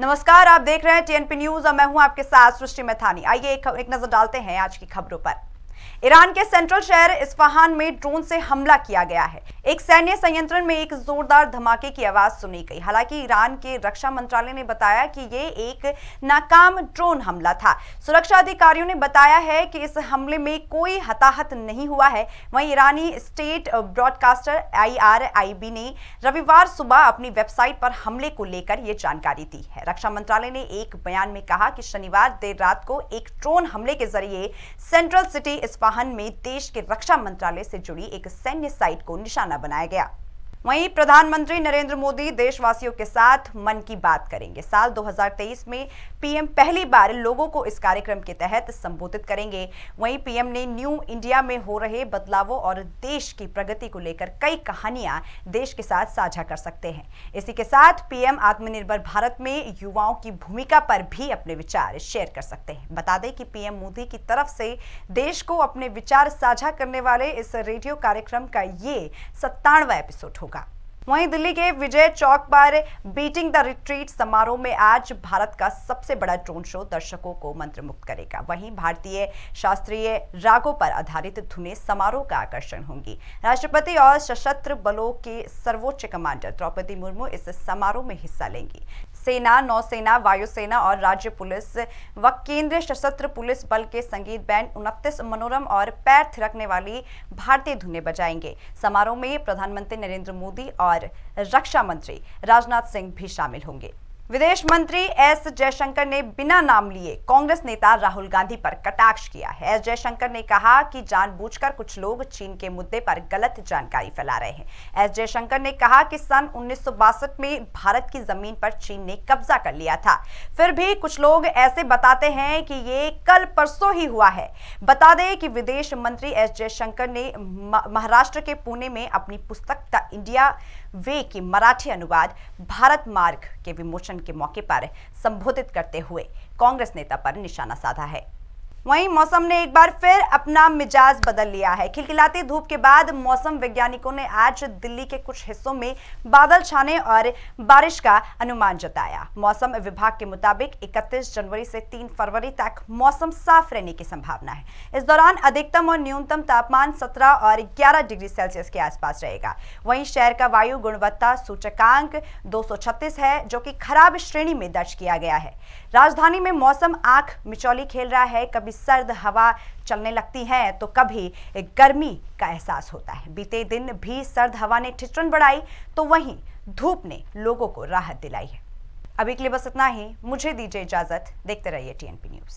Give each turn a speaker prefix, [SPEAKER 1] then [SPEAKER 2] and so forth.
[SPEAKER 1] नमस्कार आप देख रहे हैं टीएनपी न्यूज और मैं हूं आपके साथ सृष्टि मैथानी आइए एक, एक नजर डालते हैं आज की खबरों पर ईरान के सेंट्रल शहर इस्फहान में ड्रोन से हमला किया गया है एक सैन्य संयंत्र में एक जोरदार धमाके की आवाज सुनी गई हालांकि ईरान के रक्षा मंत्रालय ने बताया कि ये एक नाकाम ड्रोन हमला था सुरक्षा अधिकारियों ने बताया है कि इस हमले में कोई हताहत नहीं हुआ है वहीं ईरानी स्टेट ब्रॉडकास्टर आई ने रविवार सुबह अपनी वेबसाइट पर हमले को लेकर यह जानकारी दी है रक्षा मंत्रालय ने एक बयान में कहा कि शनिवार देर रात को एक ड्रोन हमले के जरिए सेंट्रल सिटी वाहन में देश के रक्षा मंत्रालय से जुड़ी एक सैन्य साइट को निशाना बनाया गया वहीं प्रधानमंत्री नरेंद्र मोदी देशवासियों के साथ मन की बात करेंगे साल 2023 में पीएम पहली बार लोगों को इस कार्यक्रम के तहत संबोधित करेंगे वहीं पीएम ने न्यू इंडिया में हो रहे बदलावों और देश की प्रगति को लेकर कई कहानियां देश के साथ साझा कर सकते हैं इसी के साथ पीएम आत्मनिर्भर भारत में युवाओं की भूमिका पर भी अपने विचार शेयर कर सकते हैं बता दें कि पीएम मोदी की तरफ से देश को अपने विचार साझा करने वाले इस रेडियो कार्यक्रम का ये सत्तानवा एपिसोड होगा वहीं दिल्ली के विजय चौक पर बीटिंग द रिट्रीट समारोह में आज भारत का सबसे बड़ा ड्रोन शो दर्शकों को मंत्रमुक्त करेगा वहीं भारतीय शास्त्रीय रागों पर आधारित धुने समारोह का आकर्षण होंगी राष्ट्रपति और सशस्त्र बलों के सर्वोच्च कमांडर द्रौपदी मुर्मू इस समारोह में हिस्सा लेंगी सेना नौसेना वायुसेना और राज्य पुलिस व केंद्रीय सशस्त्र पुलिस बल के संगीत बैंड उनतीस मनोरम और पैर थिरकने वाली भारतीय धुने बजाएंगे समारोह में प्रधानमंत्री नरेंद्र मोदी और रक्षा मंत्री राजनाथ सिंह भी शामिल होंगे विदेश मंत्री एस जयशंकर ने बिना नाम लिए कांग्रेस नेता राहुल गांधी पर कटाक्ष किया है एस जयशंकर ने कहा कि जानबूझकर कुछ लोग चीन के मुद्दे पर गलत जानकारी फैला रहे हैं एस जयशंकर ने कहा कि सन उन्नीस में भारत की जमीन पर चीन ने कब्जा कर लिया था फिर भी कुछ लोग ऐसे बताते हैं कि ये कल परसों ही हुआ है बता दें कि विदेश मंत्री एस जयशंकर ने महाराष्ट्र के पुणे में अपनी पुस्तक द इंडिया वे की मराठी अनुवाद भारत मार्ग के विमोचन के मौके पर संबोधित करते हुए कांग्रेस नेता पर निशाना साधा है वहीं मौसम ने एक बार फिर अपना मिजाज बदल लिया है खिलखिलाती धूप के बाद मौसम वैज्ञानिकों ने आज दिल्ली के कुछ हिस्सों में बादल छाने और बारिश का अनुमान जताया मौसम विभाग के मुताबिक 31 जनवरी से 3 फरवरी तक मौसम साफ रहने की संभावना है इस दौरान अधिकतम और न्यूनतम तापमान 17 और 11 डिग्री सेल्सियस के आसपास रहेगा वही शहर का वायु गुणवत्ता सूचकांक दो है जो की खराब श्रेणी में दर्ज किया गया है राजधानी में मौसम आंख मिचौली खेल रहा है कभी कभी सर्द हवा चलने लगती है तो कभी गर्मी का एहसास होता है बीते दिन भी सर्द हवा ने ठिठुरन बढ़ाई तो वहीं धूप ने लोगों को राहत दिलाई है अभी के लिए बस इतना ही मुझे दीजिए इजाजत देखते रहिए टीएनपी न्यूज